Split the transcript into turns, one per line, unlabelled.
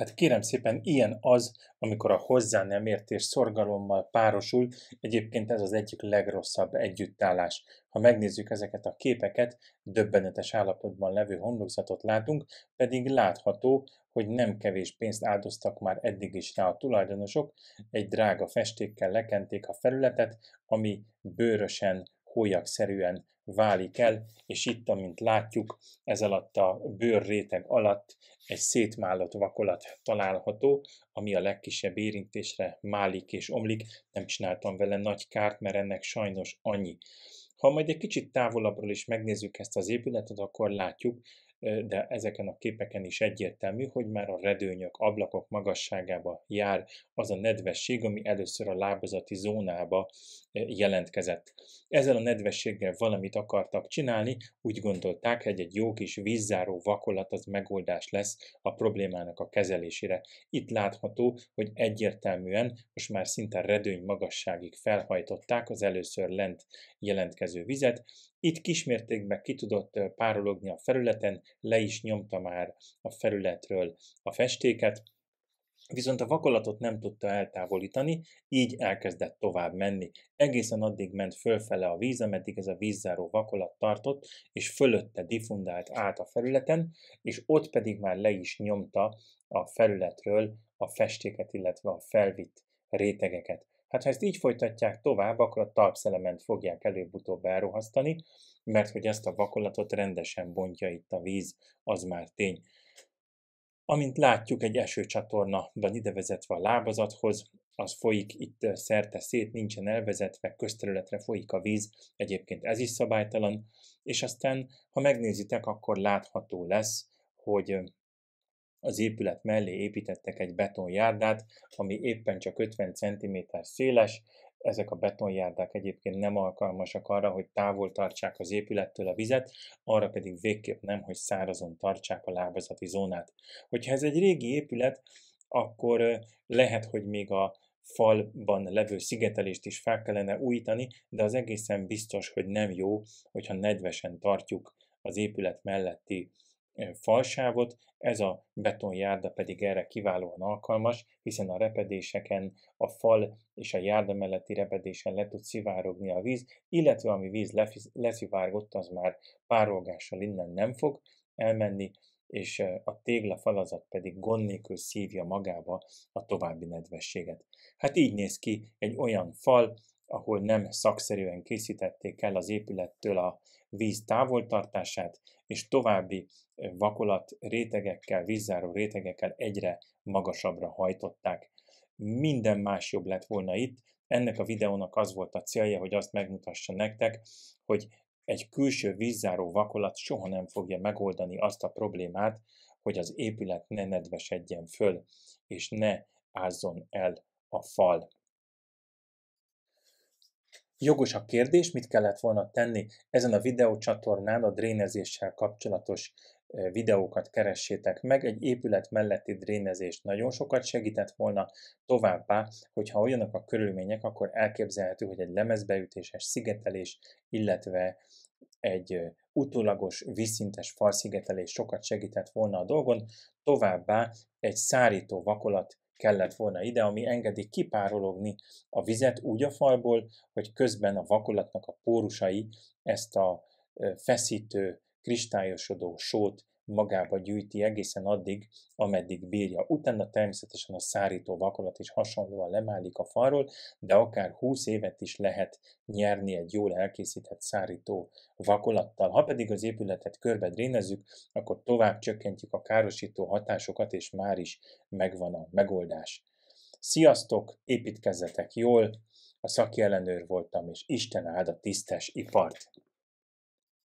Hát kérem szépen, ilyen az, amikor a hozzá nem értés szorgalommal párosul, egyébként ez az egyik legrosszabb együttállás. Ha megnézzük ezeket a képeket, döbbenetes állapotban levő homlokzatot látunk, pedig látható, hogy nem kevés pénzt áldoztak már eddig is rá a tulajdonosok, egy drága festékkel lekenték a felületet, ami bőrösen hólyagszerűen válik el, és itt, amint látjuk, ez alatt a bőrréteg alatt egy szétmállott vakolat található, ami a legkisebb érintésre málik és omlik. Nem csináltam vele nagy kárt, mert ennek sajnos annyi. Ha majd egy kicsit távolabbról is megnézzük ezt az épületet, akkor látjuk, de ezeken a képeken is egyértelmű, hogy már a redőnyök, ablakok magasságába jár az a nedvesség, ami először a lábazati zónába jelentkezett. Ezzel a nedvességgel valamit akartak csinálni, úgy gondolták, hogy egy jó kis vízzáró vakolat az megoldás lesz a problémának a kezelésére. Itt látható, hogy egyértelműen most már szinte redőny magasságig felhajtották az először lent jelentkező vizet, itt kismértékben ki tudott párologni a felületen, le is nyomta már a felületről a festéket, viszont a vakolatot nem tudta eltávolítani, így elkezdett tovább menni. Egészen addig ment fölfele a víz, ameddig ez a vízzáró vakolat tartott, és fölötte diffundált át a felületen, és ott pedig már le is nyomta a felületről a festéket, illetve a felvitt rétegeket. Hát ha ezt így folytatják tovább, akkor a talpszelement fogják előbb-utóbb elrohasztani, mert hogy ezt a vakolatot rendesen bontja itt a víz, az már tény. Amint látjuk, egy esőcsatorna van idevezetve a lábazathoz, az folyik itt szerte szét, nincsen elvezetve, közterületre folyik a víz, egyébként ez is szabálytalan, és aztán, ha megnézitek, akkor látható lesz, hogy az épület mellé építettek egy betonjárdát, ami éppen csak 50 cm széles, ezek a betonjárdák egyébként nem alkalmasak arra, hogy távol tartsák az épülettől a vizet, arra pedig végképp nem, hogy szárazon tartsák a lábazati zónát. Hogyha ez egy régi épület, akkor lehet, hogy még a falban levő szigetelést is fel kellene újítani, de az egészen biztos, hogy nem jó, hogyha nedvesen tartjuk az épület melletti falsávot, ez a betonjárda pedig erre kiválóan alkalmas, hiszen a repedéseken, a fal és a járda melletti repedésen le tud szivárogni a víz, illetve ami víz leszivárgott, az már párolgással innen nem fog elmenni, és a téglafalazat pedig gond nélkül szívja magába a további nedvességet. Hát így néz ki egy olyan fal, ahol nem szakszerűen készítették el az épülettől a víz távoltartását, és további vakolat rétegekkel, vízzáró rétegekkel egyre magasabbra hajtották. Minden más jobb lett volna itt. Ennek a videónak az volt a célja, hogy azt megmutassa nektek, hogy egy külső vízzáró vakolat soha nem fogja megoldani azt a problémát, hogy az épület ne nedvesedjen föl, és ne ázzon el a fal. Jogos a kérdés, mit kellett volna tenni ezen a videócsatornán a drénezéssel kapcsolatos videókat keressétek meg, egy épület melletti drénezés nagyon sokat segített volna, továbbá, hogyha olyanok a körülmények, akkor elképzelhető, hogy egy lemezbeütéses szigetelés, illetve egy utólagos vízszintes falszigetelés sokat segített volna a dolgon, továbbá egy szárító vakolat kellett volna ide, ami engedi kipárologni a vizet úgy a falból, hogy közben a vakolatnak a pórusai ezt a feszítő, kristályosodó sót magába gyűjti egészen addig, ameddig bírja. Utána természetesen a szárító vakolat is hasonlóan lemálik a falról, de akár 20 évet is lehet nyerni egy jól elkészített szárító vakolattal. Ha pedig az épületet körbe drénezzük, akkor tovább csökkentjük a károsító hatásokat, és már is megvan a megoldás. Sziasztok, építkezzetek jól! A szakjelenőr voltam, és Isten áld a tisztes ipart!